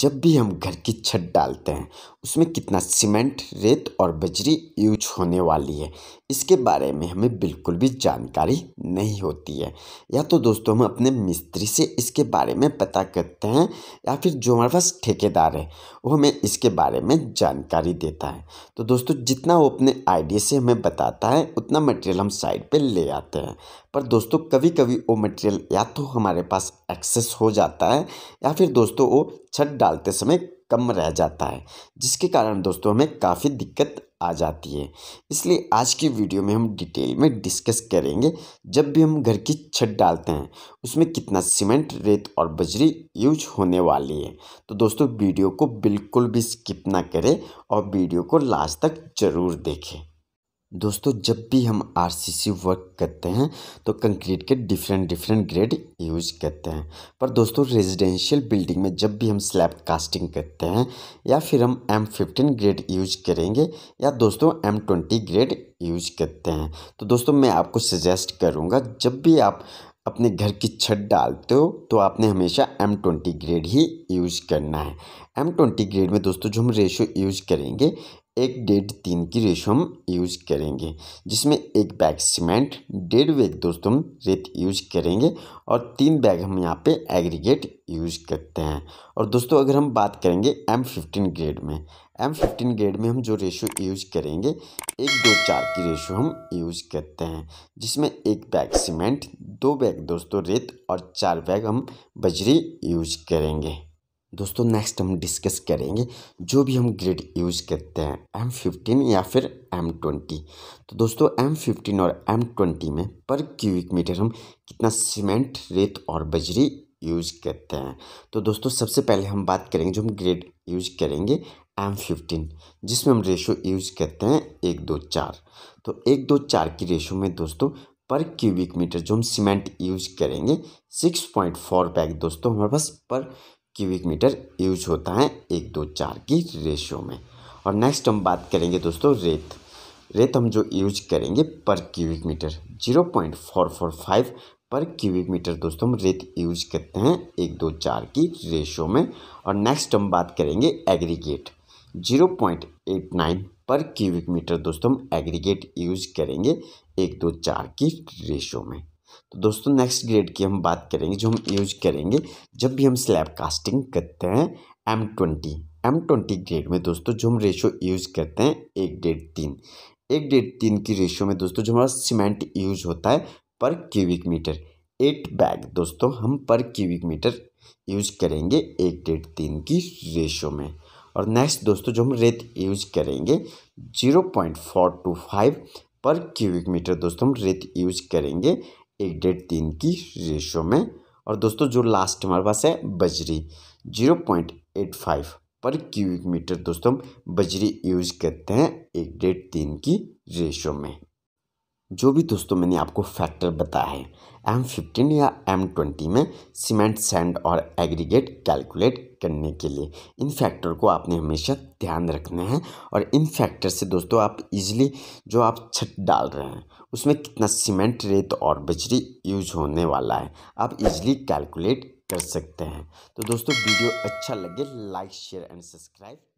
जब भी हम घर की छत डालते हैं उसमें कितना सीमेंट रेत और बजरी यूज होने वाली है इसके बारे में हमें बिल्कुल भी जानकारी नहीं होती है या तो दोस्तों हम अपने मिस्त्री से इसके बारे में पता करते हैं या फिर जो हमारे पास ठेकेदार है वो हमें इसके बारे में जानकारी देता है तो दोस्तों जितना वो अपने आइडिया से हमें बताता है उतना मटेरियल हम साइड पर ले आते हैं पर दोस्तों कभी कभी वो मटेरियल या तो हमारे पास एक्सेस हो जाता है या फिर दोस्तों वो छत डालते समय कम रह जाता है जिसके कारण दोस्तों हमें काफ़ी दिक्कत आ जाती है इसलिए आज की वीडियो में हम डिटेल में डिस्कस करेंगे जब भी हम घर की छत डालते हैं उसमें कितना सीमेंट रेत और बजरी यूज होने वाली है तो दोस्तों वीडियो को बिल्कुल भी स्किप ना करें और वीडियो को लास्ट तक ज़रूर देखें दोस्तों जब भी हम आरसीसी वर्क करते हैं तो कंक्रीट के डिफरेंट डिफरेंट ग्रेड यूज करते हैं पर दोस्तों रेजिडेंशियल बिल्डिंग में जब भी हम स्लैब कास्टिंग करते हैं या फिर हम एम फिफ्टीन ग्रेड यूज करेंगे या दोस्तों एम ट्वेंटी ग्रेड यूज करते हैं तो दोस्तों मैं आपको सजेस्ट करूँगा जब भी आप अपने घर की छत डालते हो तो आपने हमेशा एम ट्वेंटी ग्रेड ही यूज़ करना है एम ट्वेंटी ग्रेड में दोस्तों जो हम रेशो यूज करेंगे एक डेढ़ तीन की रेशो हम यूज करेंगे जिसमें एक बैग सीमेंट डेढ़ बैग दोस्तों हम रेत यूज करेंगे और तीन बैग हम यहाँ पे एग्रीगेट यूज करते हैं और दोस्तों अगर हम बात करेंगे एम फिफ्टीन ग्रेड में एम फिफ्टीन ग्रेड में हम जो रेशो यूज करेंगे एक दो चार की रेशो हम यूज करते हैं जिसमें एक बैग सीमेंट दो बैग दोस्तों रेत और चार बैग हम बजरी यूज करेंगे दोस्तों नेक्स्ट हम डिस्कस करेंगे जो भी हम ग्रेड यूज करते हैं एम फिफ्टीन या फिर एम ट्वेंटी तो दोस्तों एम फिफ्टीन और एम ट्वेंटी में पर क्यूबिक मीटर हम कितना सीमेंट रेत और बजरी यूज करते हैं तो दोस्तों सबसे पहले हम बात करेंगे जो हम ग्रेड यूज करेंगे एम फिफ्टीन जिसमें हम रेशो यूज करते हैं एक दो चार तो एक दो चार की रेशो में दोस्तों पर क्यूबिक मीटर जो हम सीमेंट यूज करेंगे सिक्स पॉइंट फोर बैग दोस्तों हमारे पास पर क्यूबिक मीटर यूज होता है एक दो चार की रेशियो में और नेक्स्ट हम बात करेंगे दोस्तों रेत रेत हम जो यूज करेंगे per cubic metre zero point four four five per cubic metre दोस्तों हम रेत यूज करते हैं एक दो चार की रेशियो में और नेक्स्ट हम बात करेंगे aggregate zero point eight nine per cubic metre दोस्तों हम एग्रीगेट यूज करेंगे एक दो चार की रेशियो में तो दोस्तों नेक्स्ट ग्रेड की हम बात करेंगे जो हम यूज करेंगे जब भी हम स्लैब कास्टिंग करते हैं M twenty M twenty grade में दोस्तों जो हम रेशो यूज करते हैं एक डेढ़ तीन एक डेढ़ तीन की रेशो में दोस्तों जो हमारा सीमेंट यूज होता है पर क्यूबिक मीटर एट बैग दोस्तों हम पर क्यूबिक मीटर यूज करेंगे एक डेढ़ तीन की रेशो में और नेक्स्ट दोस्तों जो हम रेत यूज करेंगे zero point four two five per cubic metre दोस्तों हम रेत यूज करेंगे एक डेढ़ तीन की रेशो में और दोस्तों जो लास्ट हमारे पास है बजरी zero point eight five per cubic metre दोस्तों हम बजरी यूज करते हैं एक डेढ़ तीन की रेशो में जो भी दोस्तों मैंने आपको फैक्टर बताया है एम फिफ्टीन या एम ट्वेंटी में सीमेंट सैंड और एग्रीगेट कैलकुलेट करने के लिए इन फैक्टर को आपने हमेशा ध्यान रखना है और इन फैक्टर से दोस्तों आप इजीली जो आप छत डाल रहे हैं उसमें कितना सीमेंट रेत और बजरी यूज होने वाला है आप इजीली कैलकुलेट कर सकते हैं तो दोस्तों वीडियो अच्छा लगे लाइक शेयर एंड सब्सक्राइब